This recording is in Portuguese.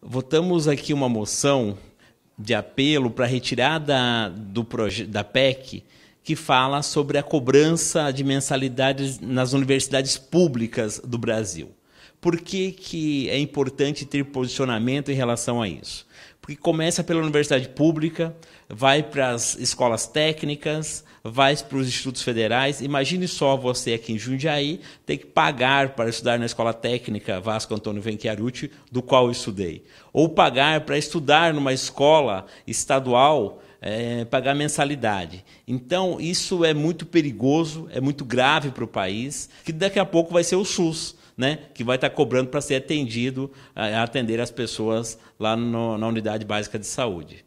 Votamos aqui uma moção de apelo para retirada do da PEC que fala sobre a cobrança de mensalidades nas universidades públicas do Brasil. Por que, que é importante ter posicionamento em relação a isso? Porque começa pela universidade pública, vai para as escolas técnicas, vai para os institutos federais. Imagine só você aqui em Jundiaí ter que pagar para estudar na escola técnica Vasco Antônio Venchiarucci, do qual eu estudei. Ou pagar para estudar numa escola estadual é, pagar mensalidade. Então, isso é muito perigoso, é muito grave para o país, que daqui a pouco vai ser o SUS né, que vai estar cobrando para ser atendido, atender as pessoas lá no, na unidade básica de saúde.